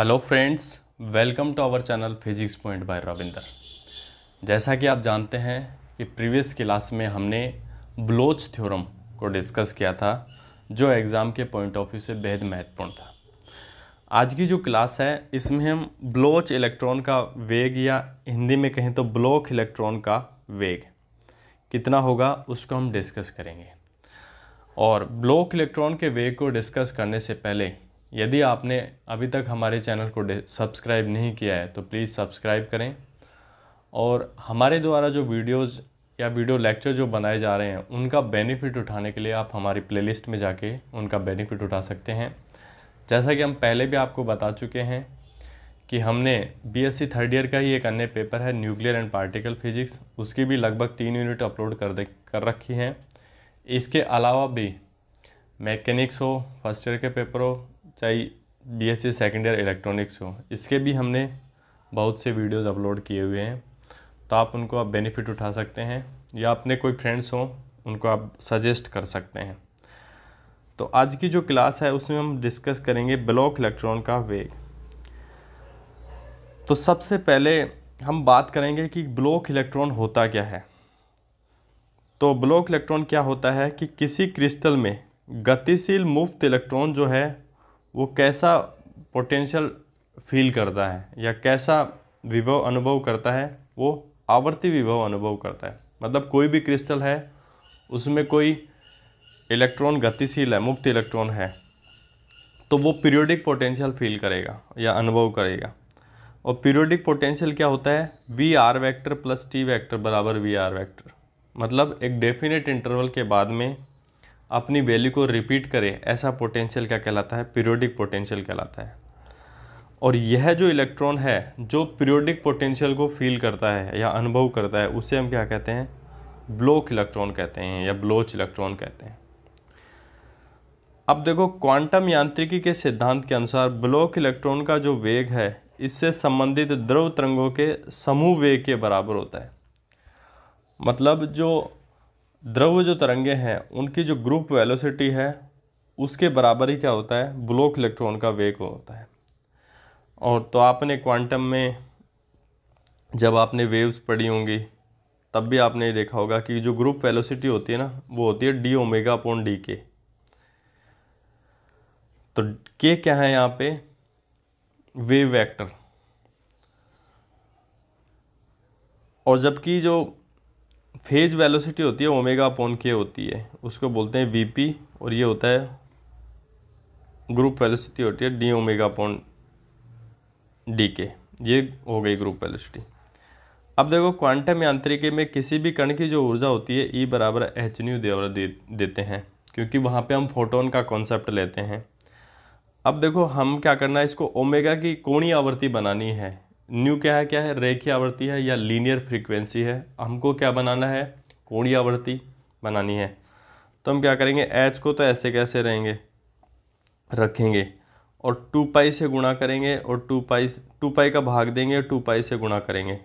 hello friends welcome to our channel physics point by Ravinder जैसा कि आप जानते हैं कि प्रीवियस क्लास में हमने ब्लोच थ्योरम को डिस्कस किया था जो एग्ज़ाम के पॉइंट ऑफ व्यू से बेहद महत्वपूर्ण था आज की जो क्लास है इसमें हम ब्लोच इलेक्ट्रॉन का वेग या हिंदी में कहें तो ब्लॉक इलेक्ट्रॉन का वेग कितना होगा उसको हम डिस्कस करेंगे और ब्लॉक इलेक्ट्रॉन के वेग को डिस्कस करने से पहले यदि आपने अभी तक हमारे चैनल को सब्सक्राइब नहीं किया है तो प्लीज़ सब्सक्राइब करें और हमारे द्वारा जो वीडियोज़ या वीडियो लेक्चर जो बनाए जा रहे हैं उनका बेनिफिट उठाने के लिए आप हमारी प्लेलिस्ट में जाके उनका बेनिफिट उठा सकते हैं जैसा कि हम पहले भी आपको बता चुके हैं कि हमने बीएससी थर्ड ईयर का ही एक अन्य पेपर है न्यूक्लियर एंड पार्टिकल फिजिक्स उसकी भी लगभग तीन यूनिट अपलोड कर दे कर रखी हैं इसके अलावा भी मैकेनिक्स हो फर्स्ट ईयर के पेपर हो चाहे B S C second year electronics हो इसके भी हमने बहुत से वीडियोस अपलोड किए हुए हैं तो आप उनको आप बेनिफिट उठा सकते हैं या अपने कोई फ्रेंड्स हों उनको आप सजेस्ट कर सकते हैं तो आज की जो क्लास है उसमें हम डिस्कस करेंगे ब्लॉक इलेक्ट्रॉन का वेग तो सबसे पहले हम बात करेंगे कि ब्लॉक इलेक्ट्रॉन होता क्या है तो ब्लॉक इलेक्ट्रॉन क्या होता है कि किसी क्रिस्टल में गतिशील मुफ्त इलेक्ट्रॉन जो है वो कैसा पोटेंशियल फील करता है या कैसा विभव अनुभव करता है वो आवर्ती विभव अनुभव करता है मतलब कोई भी क्रिस्टल है उसमें कोई इलेक्ट्रॉन गतिशील है मुक्त इलेक्ट्रॉन है तो वो पीरियोडिक पोटेंशियल फील करेगा या अनुभव करेगा और पीरियोडिक पोटेंशियल क्या होता है V R vector plus T vector बराबर वी आर वैक्टर मतलब एक डेफिनेट इंटरवल के बाद में अपनी वैल्यू को रिपीट करे ऐसा पोटेंशियल क्या कहलाता है पीरियोडिक पोटेंशियल कहलाता है और यह जो इलेक्ट्रॉन है जो पीरियोडिक पोटेंशियल को फील करता है या अनुभव करता है उसे हम क्या कहते हैं ब्लोक इलेक्ट्रॉन कहते हैं या ब्लोच इलेक्ट्रॉन कहते हैं अब देखो क्वांटम यांत्रिकी के सिद्धांत के अनुसार ब्लोक इलेक्ट्रॉन का जो वेग है इससे संबंधित द्रव तरंगों के समूह वेग के बराबर होता है मतलब जो द्रव्य जो तरंगे हैं उनकी जो ग्रुप वेलोसिटी है उसके बराबर ही क्या होता है ब्लॉक इलेक्ट्रॉन का वेग होता है और तो आपने क्वांटम में जब आपने वेव्स पढ़ी होंगी तब भी आपने देखा होगा कि जो ग्रुप वेलोसिटी होती है ना वो होती है D omega upon D K तो के क्या है यहाँ पे वेव वेक्टर और जबकि जो फेज वेलोसिटी होती है ओमेगा अपॉन के होती है उसको बोलते हैं वीपी और ये होता है ग्रुप वेलोसिटी होती है डी ओमेगा अपॉन डी के ये हो गई ग्रुप वेलोसिटी अब देखो क्वांटम यांत्रिकी में किसी भी कण की जो ऊर्जा होती है ई e बराबर एच न्यू दे देते हैं क्योंकि वहाँ पे हम फोटोन का कॉन्सेप्ट लेते हैं अब देखो हम क्या करना है इसको ओमेगा की कोणी आवृत्ति बनानी है न्यू क्या है क्या है रेखीय आवृत्ति है या लीनियर फ्रीक्वेंसी है हमको क्या बनाना है कोणीय आवृत्ति बनानी है तो हम क्या करेंगे एच को तो ऐसे कैसे रहेंगे रखेंगे और टू पाई से गुणा करेंगे और टू पाई टू पाई का भाग देंगे और टू पाई से गुणा करेंगे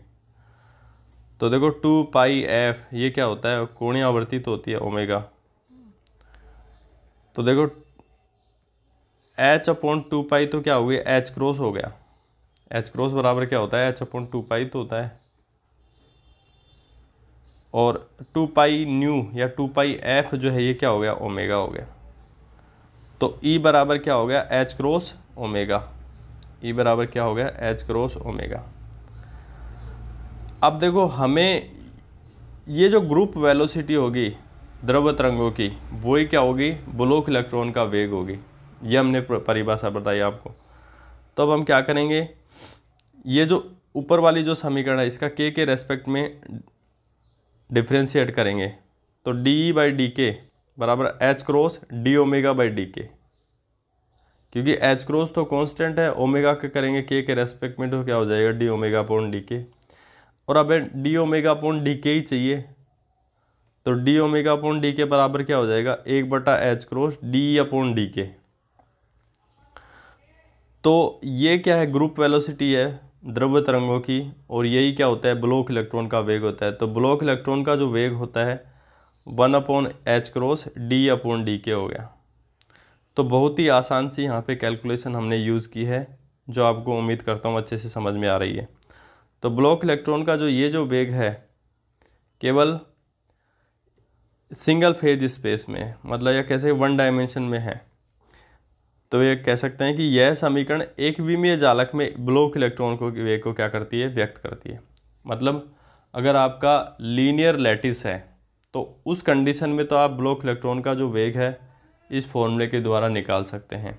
तो देखो टू पाई एफ ये क्या होता है कोणीय आवृत्ति तो होती है ओमेगा तो देखो एच अपॉन टू पाई तो क्या हो गया एच क्रॉस हो गया एच क्रॉस बराबर क्या होता है एच अपॉन टू पाई तो होता है और टू पाई न्यू या टू पाई एफ जो है ये क्या हो गया ओमेगा हो गया तो ई e बराबर क्या हो गया एच क्रॉस ओमेगा ई बराबर क्या हो गया एच क्रॉस ओमेगा अब देखो हमें ये जो ग्रुप वेलोसिटी होगी द्रव तरंगों की वो ही क्या होगी ब्लॉक इलेक्ट्रॉन का वेग होगी ये हमने परिभाषा बताई आपको तो अब हम क्या करेंगे ये जो ऊपर वाली जो समीकरण है इसका के के रेस्पेक्ट में डिफ्रेंशिएट करेंगे तो D E by D K बराबर H cross D omega by D K क्योंकि एच क्रॉस तो कांस्टेंट है ओमेगा के करेंगे के के रेस्पेक्ट में तो क्या हो जाएगा डी ओमेगा पॉइंट डी के और अब डी ओमेगा पॉइंट डी के ही चाहिए तो D omega point D K बराबर क्या हो जाएगा एक बटा H cross D upon D K तो ये क्या है ग्रुप वेलोसिटी है द्रव्य तरंगों की और यही क्या होता है ब्लॉक इलेक्ट्रॉन का वेग होता है तो ब्लॉक इलेक्ट्रॉन का जो वेग होता है one upon H cross D upon D K हो गया तो बहुत ही आसान सी यहाँ पे कैलकुलेशन हमने यूज़ की है जो आपको उम्मीद करता हूँ अच्छे से समझ में आ रही है तो ब्लॉक इलेक्ट्रॉन का जो ये जो वेग है केवल सिंगल फेज स्पेस में मतलब या कैसे वन डायमेंशन में है तो ये कह सकते हैं कि यह समीकरण एक विमीय जालक में ब्लॉक इलेक्ट्रॉन को वे को क्या करती है व्यक्त करती है मतलब अगर आपका लीनियर लेटिस है तो उस कंडीशन में तो आप ब्लॉक इलेक्ट्रॉन का जो वेग है इस फॉर्मूले के द्वारा निकाल सकते हैं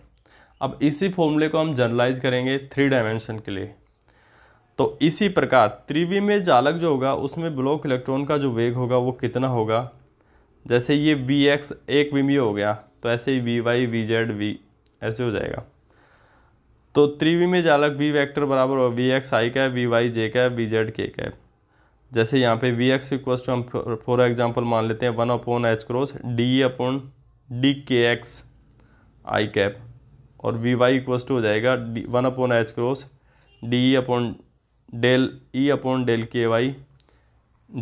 अब इसी फॉर्मूले को हम जनरलाइज करेंगे थ्री डायमेंशन के लिए तो इसी प्रकार त्रिविमीय जालक जो होगा उसमें ब्लॉक इलेक्ट्रॉन का जो वेग होगा वो कितना होगा जैसे ये वी एक्स एक विमीय हो गया तो ऐसे ही V Y V Z V ऐसे हो जाएगा तो त्रिवी में जालक वी वैक्टर बराबर हो V X I cap V Y J cap V Z K cap जैसे यहाँ पे वी एक्स इक्वल टू हम फॉर एग्जांपल मान लेते हैं one upon H cross D upon D K X I cap और वी वाई इक्वल टू हो जाएगा D one upon H cross D upon del E upon del K Y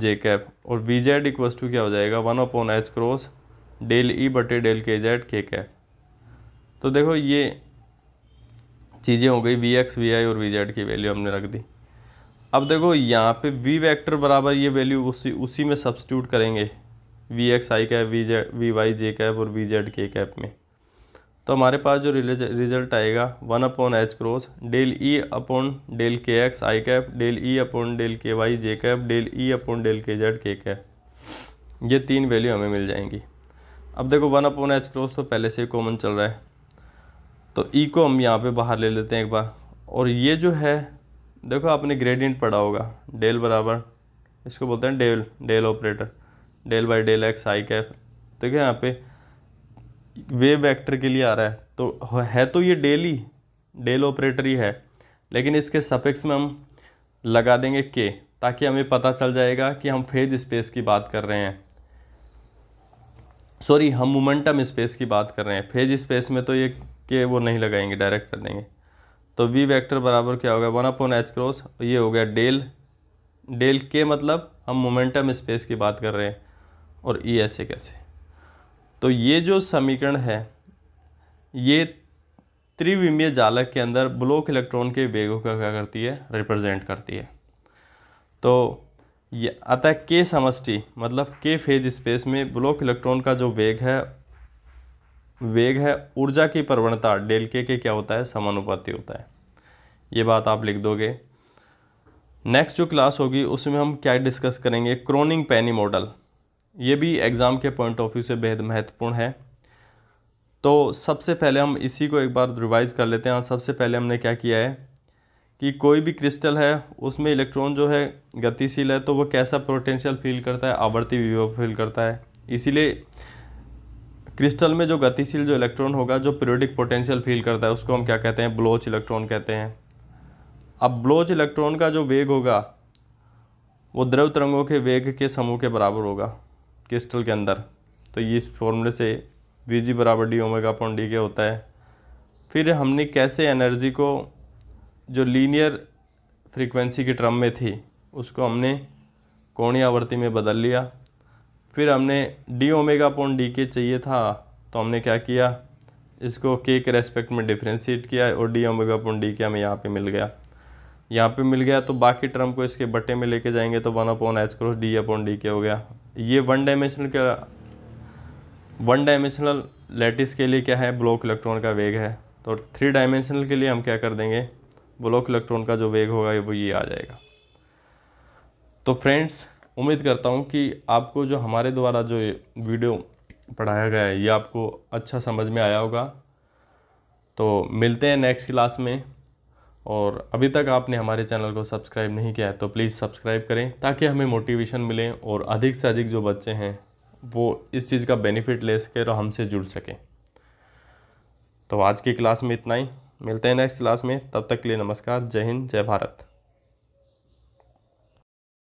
J cap और V Z equal to क्या हो जाएगा one upon H cross del E बटे del K Z K cap तो देखो ये चीज़ें हो गई वी एक्स वी आई और वी जेड की वैल्यू हमने रख दी अब देखो यहाँ पे वी वेक्टर बराबर ये वैल्यू उसी उसी में सब्सटीट्यूट करेंगे V X I cap V Z V Y J cap और वी जेड के कैप में तो हमारे पास जो रिजल्ट आएगा one upon H cross del E upon del K X I cap del E upon del K Y J cap del E upon del K Z K cap ये तीन value हमें मिल जाएंगी अब देखो वन अपॉन एच क्रॉस तो पहले से common चल रहा है तो ई e को हम यहाँ पे बाहर ले लेते हैं एक बार और ये जो है देखो आपने ग्रेडियंट पढ़ा होगा डेल बराबर इसको बोलते हैं del del operator del by del X I cap देखो यहाँ पे वेव वेक्टर के लिए आ रहा है तो है तो ये डेल ही डेल ऑपरेटर ही है लेकिन इसके सफिक्स में हम लगा देंगे के ताकि हमें पता चल जाएगा कि हम फेज स्पेस की बात कर रहे हैं सॉरी हम मोमेंटम स्पेस की बात कर रहे हैं फेज स्पेस में तो ये के वो नहीं लगाएंगे डायरेक्ट कर देंगे तो वी वेक्टर बराबर क्या होगा वन अपॉन एच क्रॉस ये हो गया डेल डेल के मतलब हम मोमेंटम स्पेस की बात कर रहे हैं और ई e ऐसे कैसे तो ये जो समीकरण है ये त्रिविमीय जालक के अंदर ब्लॉक इलेक्ट्रॉन के वेगों का क्या करती है रिप्रेजेंट करती है तो ये अतः के समष्टि मतलब के फेज स्पेस में ब्लॉक इलेक्ट्रॉन का जो वेग है वेग है ऊर्जा की प्रवणता डेल के के क्या होता है समानुपाती होता है ये बात आप लिख दोगे नेक्स्ट जो क्लास होगी उसमें हम क्या डिस्कस करेंगे क्रोनिंग पैनी मॉडल ये भी एग्ज़ाम के पॉइंट ऑफ व्यू से बेहद महत्वपूर्ण है तो सबसे पहले हम इसी को एक बार रिवाइज़ कर लेते हैं सबसे पहले हमने क्या किया है कि कोई भी क्रिस्टल है उसमें इलेक्ट्रॉन जो है गतिशील है तो वो कैसा पोटेंशियल फील करता है आवर्ती विभव फील करता है इसीलिए क्रिस्टल में जो गतिशील जो इलेक्ट्रॉन होगा जो पीरियोडिक पोटेंशियल फील करता है उसको हम क्या कहते हैं ब्लोच इलेक्ट्रॉन कहते हैं अब ब्लोच इलेक्ट्रॉन का जो वेग होगा वो द्रव तरंगों के वेग के समूह के बराबर होगा क्रिस्टल के अंदर तो ये इस फॉर्मूले से वी जी बराबर डी ओमेगा पॉइंट डी के होता है फिर हमने कैसे एनर्जी को जो लीनियर फ्रीक्वेंसी के ट्रम में थी उसको हमने कोणीय आवर्ती में बदल लिया फिर हमने डी ओमेगा अपॉन डी के चाहिए था तो हमने क्या किया इसको के के रेस्पेक्ट में डिफ्रेंशिएट किया और डी ओमेगा अपॉन डी के हमें यहाँ पे मिल गया यहाँ पे मिल गया तो बाकी टर्म को इसके बट्टे में लेके जाएंगे तो one upon H cross D upon D K हो गया ये वन डायमेंशनल का वन डायमेंशनल लेटिस के लिए क्या है ब्लॉक इलेक्ट्रॉन का वेग है तो थ्री डायमेंशनल के लिए हम क्या कर देंगे ब्लॉक इलेक्ट्रॉन का जो वेग होगा वो ये आ जाएगा तो फ्रेंड्स उम्मीद करता हूँ कि आपको जो हमारे द्वारा जो वीडियो पढ़ाया गया है ये आपको अच्छा समझ में आया होगा तो मिलते हैं नेक्स्ट क्लास में और अभी तक आपने हमारे चैनल को सब्सक्राइब नहीं किया है तो प्लीज़ सब्सक्राइब करें ताकि हमें मोटिवेशन मिले और अधिक से अधिक जो बच्चे हैं वो इस चीज़ का बेनिफिट ले सकें और हमसे जुड़ सकें तो आज की क्लास में इतना ही मिलते हैं नेक्स्ट क्लास में तब तक के लिए नमस्कार जय हिंद जय भारत